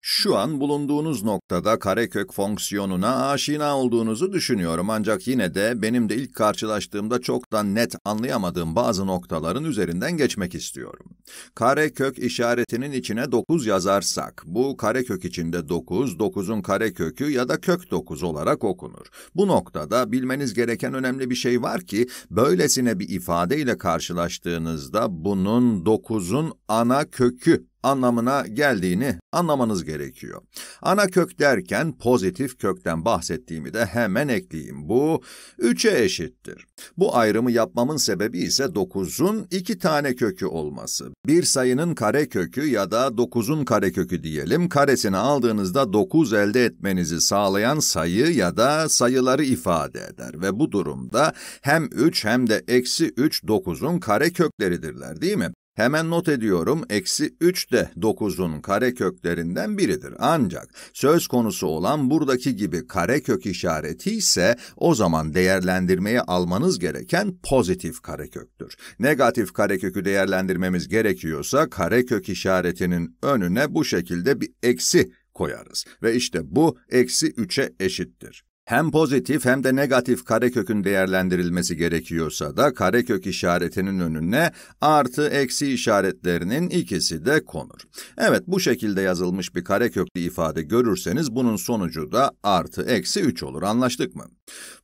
Şu an bulunduğunuz noktada karekök fonksiyonuna aşina olduğunuzu düşünüyorum ancak yine de benim de ilk karşılaştığımda çoktan net anlayamadığım bazı noktaların üzerinden geçmek istiyorum. Karekök işaretinin içine 9 yazarsak, bu karekök içinde 9, 9'un karekökü ya da kök 9 olarak okunur. Bu noktada bilmeniz gereken önemli bir şey var ki, böylesine bir ifadeyle karşılaştığınızda bunun 9'un ana kökü anlamına geldiğini anlamanız gerekiyor. Ana kök derken pozitif kökten bahsettiğimi de hemen ekleyeyim. Bu 3'e eşittir. Bu ayrımı yapmamın sebebi ise 9'un 2 tane kökü olması. Bir sayının kare kökü ya da 9'un kare kökü diyelim, karesini aldığınızda 9 elde etmenizi sağlayan sayı ya da sayıları ifade eder. Ve bu durumda hem 3 hem de eksi 3 9'un kare kökleridirler değil mi? Hemen not ediyorum, eksi 3 de 9'un kare köklerinden biridir. Ancak söz konusu olan buradaki gibi kare kök işareti ise o zaman değerlendirmeye almanız gereken pozitif kare köktür. Negatif kare kökü değerlendirmemiz gerekiyorsa kare kök işaretinin önüne bu şekilde bir eksi koyarız. Ve işte bu eksi 3'e eşittir hem pozitif hem de negatif karekökün değerlendirilmesi gerekiyorsa da karekök işaretinin önüne artı eksi işaretlerinin ikisi de konur. Evet bu şekilde yazılmış bir kareköklü ifade görürseniz bunun sonucu da artı eksi 3 olur anlaştık mı?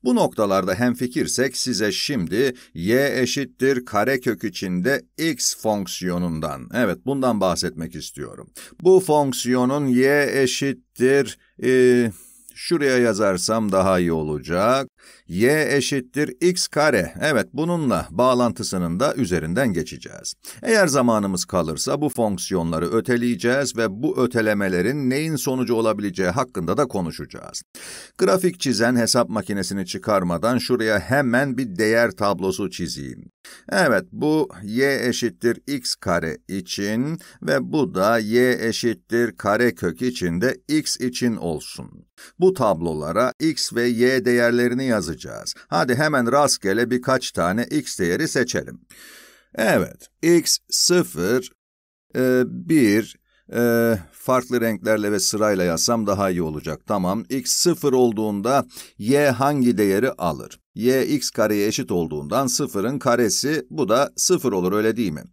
Bu noktalarda hem fikirsek size şimdi y eşittir karekök içinde x fonksiyonundan evet bundan bahsetmek istiyorum. Bu fonksiyonun y eşittir... Ee, şuraya yazarsam daha iyi olacak y eşittir x kare. Evet bununla bağlantısının da üzerinden geçeceğiz. Eğer zamanımız kalırsa bu fonksiyonları öteleyeceğiz ve bu ötelemelerin neyin sonucu olabileceği hakkında da konuşacağız. Grafik çizen hesap makinesini çıkarmadan şuraya hemen bir değer tablosu çizeyim. Evet bu y eşittir x kare için ve bu da y eşittir kare kök içinde x için olsun. Bu tablolara x ve y değerlerini yazacağız. Hadi hemen rastgele birkaç tane x değeri seçelim. Evet, x 0, 1, e, e, farklı renklerle ve sırayla yazsam daha iyi olacak. Tamam, x 0 olduğunda y hangi değeri alır? y x kareye eşit olduğundan 0'ın karesi, bu da 0 olur öyle değil mi?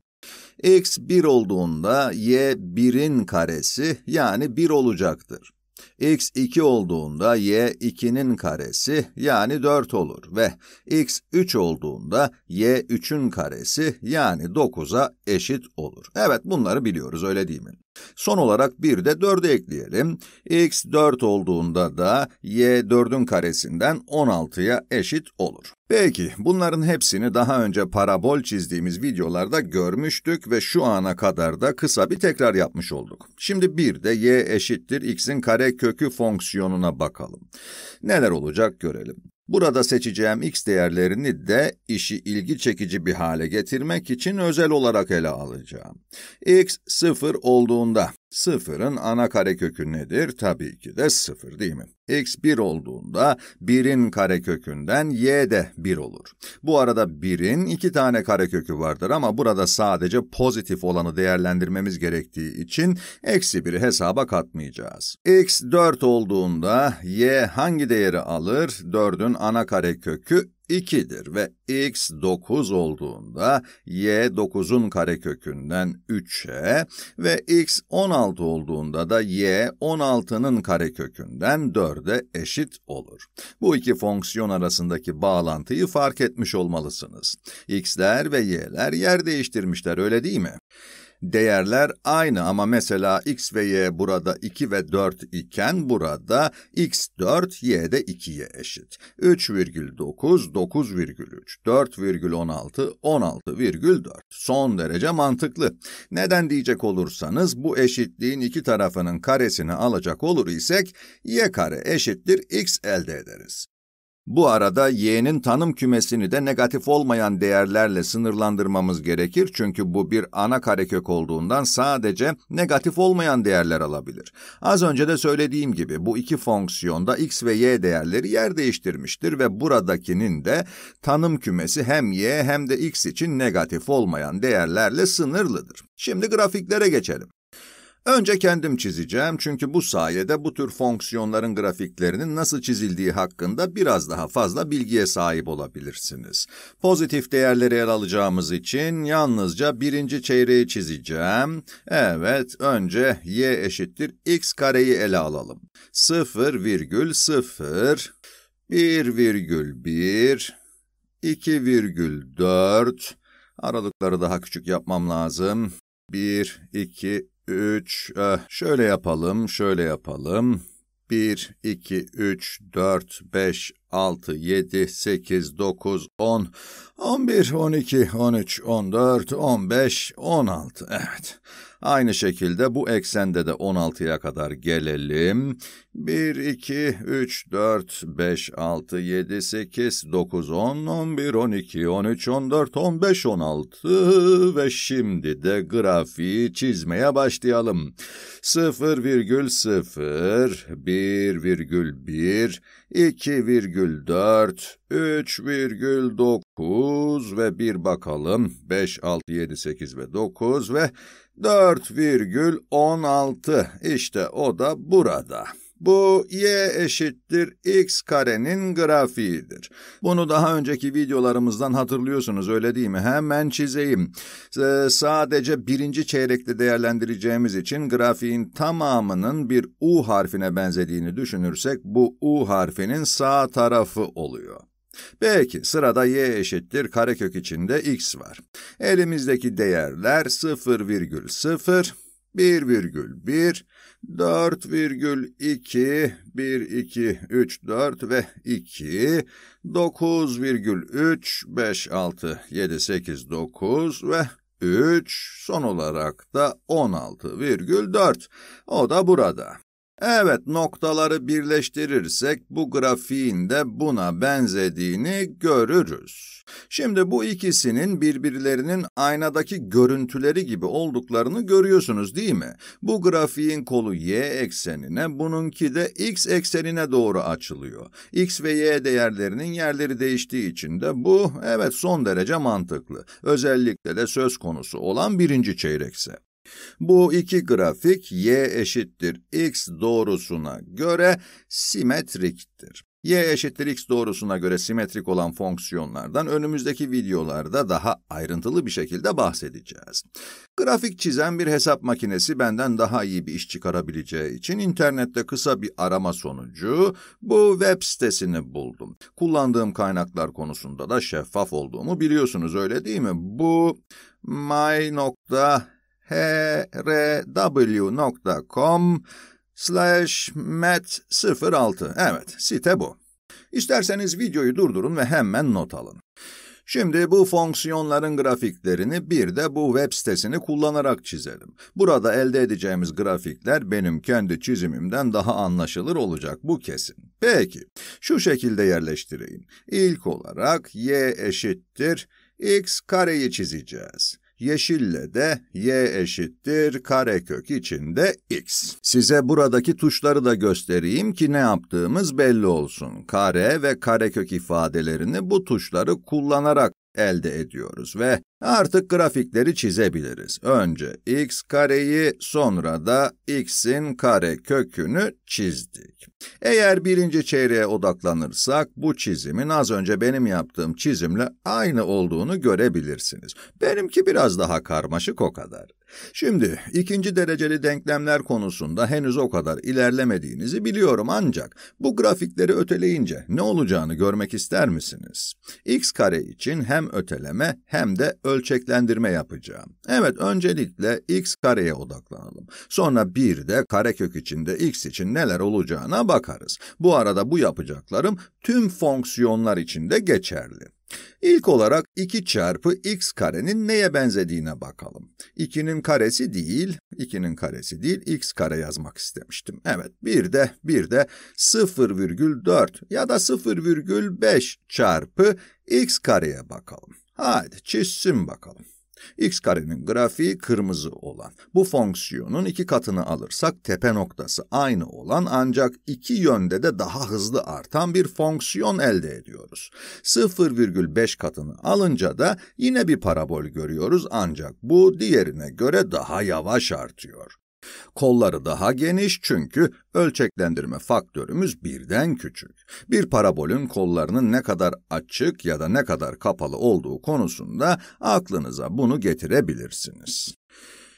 x 1 olduğunda y 1'in karesi yani 1 olacaktır x 2 olduğunda y 2'nin karesi yani 4 olur ve x 3 olduğunda y 3'ün karesi yani 9'a eşit olur. Evet bunları biliyoruz öyle değil mi? Son olarak bir de 4'ü ekleyelim. x 4 olduğunda da y 4'ün karesinden 16'ya eşit olur. Peki, bunların hepsini daha önce parabol çizdiğimiz videolarda görmüştük ve şu ana kadar da kısa bir tekrar yapmış olduk. Şimdi bir de y eşittir x'in kare kökü fonksiyonuna bakalım. Neler olacak görelim. Burada seçeceğim x değerlerini de işi ilgi çekici bir hale getirmek için özel olarak ele alacağım. x 0 olduğunda Sıfırın ana karekökü nedir? Tabii ki de sıfır değil mi? x 1 olduğunda 1'in karekökünden y de 1 olur. Bu arada 1'in iki tane karekökü vardır ama burada sadece pozitif olanı değerlendirmemiz gerektiği için eksi 1'i hesaba katmayacağız. x 4 olduğunda y hangi değeri alır? 4'ün ana karekökü 2'dir ve x 9 olduğunda y 9'un karekökünden 3'e ve x 16 olduğunda da y 16'nın karekökünden 4'e eşit olur. Bu iki fonksiyon arasındaki bağlantıyı fark etmiş olmalısınız. x'ler ve y'ler yer değiştirmişler öyle değil mi? değerler aynı ama mesela x ve y burada 2 ve 4 iken burada x 4, y de 2'ye eşit. 3,9, 9,3, 4,16, 16,4. Son derece mantıklı. Neden diyecek olursanız bu eşitliğin iki tarafının karesini alacak olur isek y kare eşittir x elde ederiz. Bu arada y'nin tanım kümesini de negatif olmayan değerlerle sınırlandırmamız gerekir çünkü bu bir ana karekök olduğundan sadece negatif olmayan değerler alabilir. Az önce de söylediğim gibi bu iki fonksiyonda x ve y değerleri yer değiştirmiştir ve buradakinin de tanım kümesi hem y hem de x için negatif olmayan değerlerle sınırlıdır. Şimdi grafiklere geçelim. Önce kendim çizeceğim çünkü bu sayede bu tür fonksiyonların grafiklerinin nasıl çizildiği hakkında biraz daha fazla bilgiye sahip olabilirsiniz. Pozitif değerleri yer alacağımız için yalnızca birinci çeyreği çizeceğim. Evet, önce y eşittir x kareyi ele alalım. 0 virgül 0, 1 virgül 1, 2 virgül 4, aralıkları daha küçük yapmam lazım. 1, 2, 3, eh, şöyle yapalım, şöyle yapalım. 1, 2, 3, 4, 5, 6, 7, 8, 9, 10, 11, 12, 13, 14, 15, 16. Evet. Aynı şekilde bu eksende de 16'ya kadar gelelim. 1, 2, 3, 4, 5, 6, 7, 8, 9, 10, 11, 12, 13, 14, 15, 16 ve şimdi de grafiği çizmeye başlayalım. 0,0, 1,1, 2. 3,4, 3,9 ve bir bakalım 5, 6, 7, 8 ve 9 ve 4,16 işte o da burada. Bu y eşittir x karenin grafiğidir. Bunu daha önceki videolarımızdan hatırlıyorsunuz öyle değil mi? Hemen çizeyim. Ee, sadece birinci çeyrekte değerlendireceğimiz için grafiğin tamamının bir u harfine benzediğini düşünürsek bu u harfinin sağ tarafı oluyor. Peki sırada y eşittir karekök içinde x var. Elimizdeki değerler 0,0, 1,1, 4 virgül 2, 1, 2, 3, 4 ve 2, 9 virgül 3, 5, 6, 7, 8, 9 ve 3, son olarak da 16 virgül 4. O da burada. Evet, noktaları birleştirirsek bu grafiğin de buna benzediğini görürüz. Şimdi bu ikisinin birbirlerinin aynadaki görüntüleri gibi olduklarını görüyorsunuz değil mi? Bu grafiğin kolu y eksenine, bununki de x eksenine doğru açılıyor. x ve y değerlerinin yerleri değiştiği için de bu, evet son derece mantıklı. Özellikle de söz konusu olan birinci çeyrekse. Bu iki grafik y eşittir x doğrusuna göre simetriktir. y eşittir x doğrusuna göre simetrik olan fonksiyonlardan önümüzdeki videolarda daha ayrıntılı bir şekilde bahsedeceğiz. Grafik çizen bir hesap makinesi benden daha iyi bir iş çıkarabileceği için internette kısa bir arama sonucu bu web sitesini buldum. Kullandığım kaynaklar konusunda da şeffaf olduğumu biliyorsunuz öyle değil mi? Bu my hrw.com slash met06. Evet, site bu. İsterseniz videoyu durdurun ve hemen not alın. Şimdi bu fonksiyonların grafiklerini bir de bu web sitesini kullanarak çizelim. Burada elde edeceğimiz grafikler benim kendi çizimimden daha anlaşılır olacak, bu kesin. Peki, şu şekilde yerleştireyim. İlk olarak y eşittir x kareyi çizeceğiz. Yeşille de y eşittir karekök içinde x. Size buradaki tuşları da göstereyim ki ne yaptığımız belli olsun. Kare ve karekök ifadelerini bu tuşları kullanarak elde ediyoruz ve artık grafikleri çizebiliriz. Önce x kareyi sonra da x'in kare kökünü çizdik. Eğer birinci çeyreğe odaklanırsak bu çizimin az önce benim yaptığım çizimle aynı olduğunu görebilirsiniz. Benimki biraz daha karmaşık o kadar. Şimdi ikinci dereceli denklemler konusunda henüz o kadar ilerlemediğinizi biliyorum ancak bu grafikleri öteleyince ne olacağını görmek ister misiniz? x kare için hem öteleme hem de ölçeklendirme yapacağım. Evet öncelikle x kareye odaklanalım. Sonra bir de karekök içinde x için neler olacağına bakarız. Bu arada bu yapacaklarım tüm fonksiyonlar için de geçerli. İlk olarak 2 çarpı x karenin neye benzediğine bakalım. 2'nin karesi değil, 2'nin karesi değil, x kare yazmak istemiştim. Evet, bir de bir de 0,4 ya da 0,5 çarpı x kareye bakalım. Haydi çizsin bakalım x karenin grafiği kırmızı olan. Bu fonksiyonun iki katını alırsak tepe noktası aynı olan ancak iki yönde de daha hızlı artan bir fonksiyon elde ediyoruz. 0,5 katını alınca da yine bir parabol görüyoruz ancak bu diğerine göre daha yavaş artıyor. Kolları daha geniş çünkü ölçeklendirme faktörümüz birden küçük. Bir parabolün kollarının ne kadar açık ya da ne kadar kapalı olduğu konusunda aklınıza bunu getirebilirsiniz.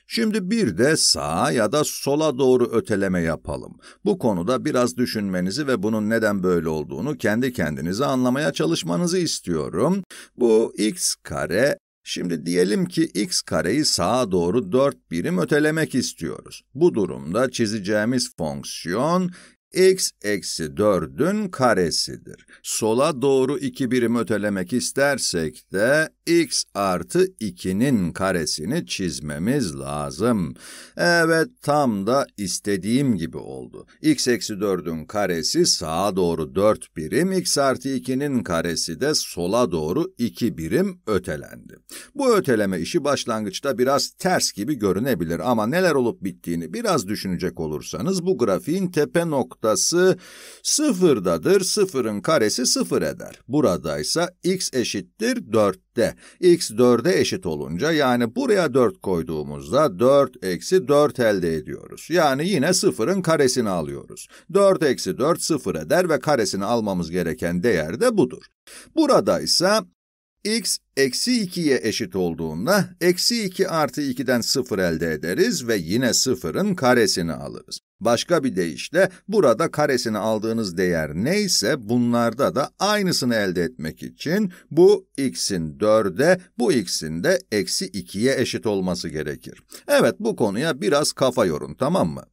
Şimdi bir de sağa ya da sola doğru öteleme yapalım. Bu konuda biraz düşünmenizi ve bunun neden böyle olduğunu kendi kendinize anlamaya çalışmanızı istiyorum. Bu x kare Şimdi diyelim ki x kareyi sağa doğru 4 birim ötelemek istiyoruz. Bu durumda çizeceğimiz fonksiyon x eksi 4'ün karesidir. Sola doğru 2 birim ötelemek istersek de x artı 2'nin karesini çizmemiz lazım. Evet tam da istediğim gibi oldu. x eksi 4'ün karesi sağa doğru 4 birim, x artı 2'nin karesi de sola doğru 2 birim ötelendi. Bu öteleme işi başlangıçta biraz ters gibi görünebilir ama neler olup bittiğini biraz düşünecek olursanız bu grafiğin tepe nokta noktası sıfırdadır. Sıfırın karesi sıfır eder. Buradaysa x eşittir 4'te. x 4'e eşit olunca yani buraya 4 koyduğumuzda 4 eksi 4 elde ediyoruz. Yani yine sıfırın karesini alıyoruz. 4 eksi 4 sıfır eder ve karesini almamız gereken değer de budur. Burada ise x eksi 2'ye eşit olduğunda eksi 2 artı 2'den 0 elde ederiz ve yine 0'ın karesini alırız. Başka bir deyişle burada karesini aldığınız değer neyse bunlarda da aynısını elde etmek için bu x'in 4'e bu x'in de eksi 2'ye eşit olması gerekir. Evet bu konuya biraz kafa yorun tamam mı?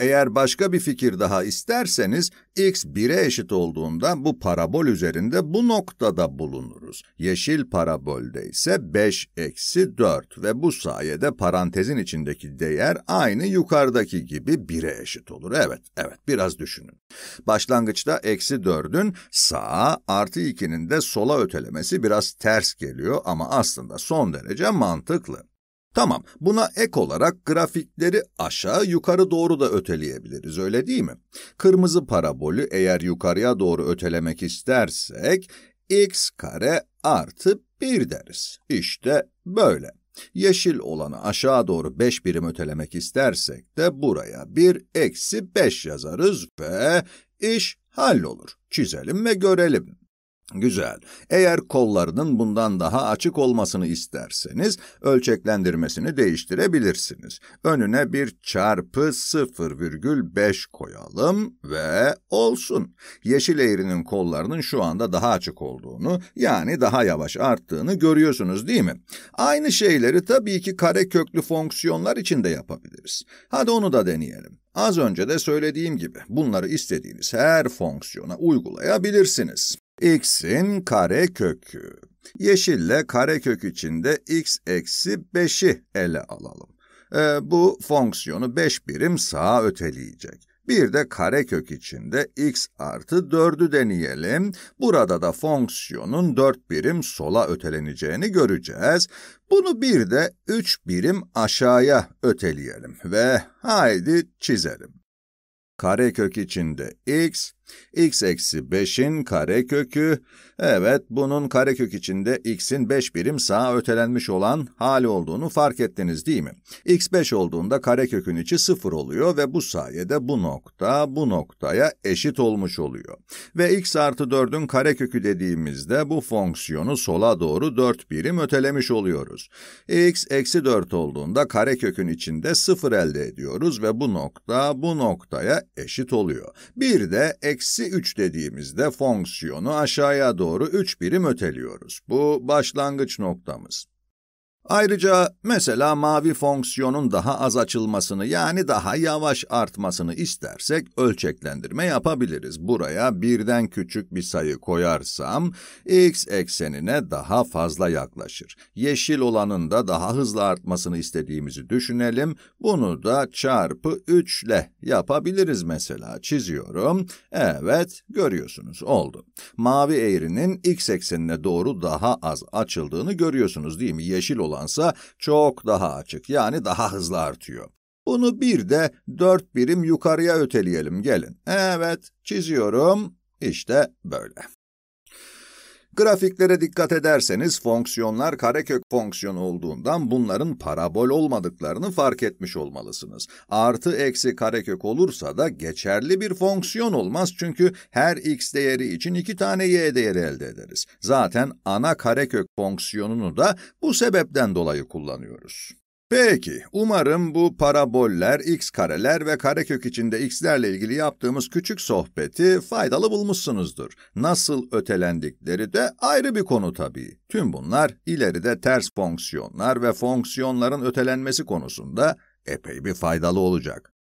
Eğer başka bir fikir daha isterseniz x 1'e eşit olduğunda bu parabol üzerinde bu noktada bulunuruz. Yeşil parabolde ise 5 eksi 4 ve bu sayede parantezin içindeki değer aynı yukarıdaki gibi 1'e eşit olur. Evet, evet biraz düşünün. Başlangıçta eksi 4'ün sağa artı 2'nin de sola ötelemesi biraz ters geliyor ama aslında son derece mantıklı. Tamam, buna ek olarak grafikleri aşağı yukarı doğru da öteleyebiliriz, öyle değil mi? Kırmızı parabolü eğer yukarıya doğru ötelemek istersek, x kare artı 1 deriz. İşte böyle. Yeşil olanı aşağı doğru 5 birim ötelemek istersek de buraya 1 eksi 5 yazarız ve iş hallolur. Çizelim ve görelim. Güzel. Eğer kollarının bundan daha açık olmasını isterseniz ölçeklendirmesini değiştirebilirsiniz. Önüne bir çarpı 0,5 koyalım ve olsun. Yeşil eğrinin kollarının şu anda daha açık olduğunu yani daha yavaş arttığını görüyorsunuz değil mi? Aynı şeyleri tabii ki kare köklü fonksiyonlar için de yapabiliriz. Hadi onu da deneyelim. Az önce de söylediğim gibi bunları istediğiniz her fonksiyona uygulayabilirsiniz x'in kare kökü. Yeşille kare kök içinde x eksi 5'i ele alalım. E, bu fonksiyonu 5 birim sağa öteleyecek. Bir de karekök içinde x artı 4'ü deneyelim. Burada da fonksiyonun 4 birim sola öteleneceğini göreceğiz. Bunu bir de 3 birim aşağıya öteleyelim ve haydi çizelim. Karekök içinde x x eksi 5'in karekökü, evet bunun karekök içinde x'in 5 birim sağa ötelenmiş olan hali olduğunu fark ettiniz değil mi? x 5 olduğunda karekökün içi 0 oluyor ve bu sayede bu nokta bu noktaya eşit olmuş oluyor. Ve x artı 4'ün karekökü dediğimizde bu fonksiyonu sola doğru 4 birim ötelemiş oluyoruz. x eksi 4 olduğunda karekökün içinde 0 elde ediyoruz ve bu nokta bu noktaya eşit oluyor. Bir de eksi eksi 3 dediğimizde fonksiyonu aşağıya doğru 3 birim öteliyoruz. Bu başlangıç noktamız. Ayrıca mesela mavi fonksiyonun daha az açılmasını yani daha yavaş artmasını istersek ölçeklendirme yapabiliriz. Buraya birden küçük bir sayı koyarsam x eksenine daha fazla yaklaşır. Yeşil olanın da daha hızlı artmasını istediğimizi düşünelim. Bunu da çarpı 3 ile yapabiliriz mesela. Çiziyorum. Evet görüyorsunuz oldu. Mavi eğrinin x eksenine doğru daha az açıldığını görüyorsunuz değil mi? Yeşil olan olansa çok daha açık yani daha hızlı artıyor. Bunu bir de 4 birim yukarıya öteleyelim gelin. Evet çiziyorum işte böyle. Grafiklere dikkat ederseniz fonksiyonlar karekök fonksiyonu olduğundan bunların parabol olmadıklarını fark etmiş olmalısınız. Artı eksi karekök olursa da geçerli bir fonksiyon olmaz çünkü her x değeri için iki tane y değeri elde ederiz. Zaten ana karekök fonksiyonunu da bu sebepten dolayı kullanıyoruz. Peki, umarım bu paraboller, x kareler ve karekök içinde x'lerle ilgili yaptığımız küçük sohbeti faydalı bulmuşsunuzdur. Nasıl ötelendikleri de ayrı bir konu tabii. Tüm bunlar ileride ters fonksiyonlar ve fonksiyonların ötelenmesi konusunda epey bir faydalı olacak.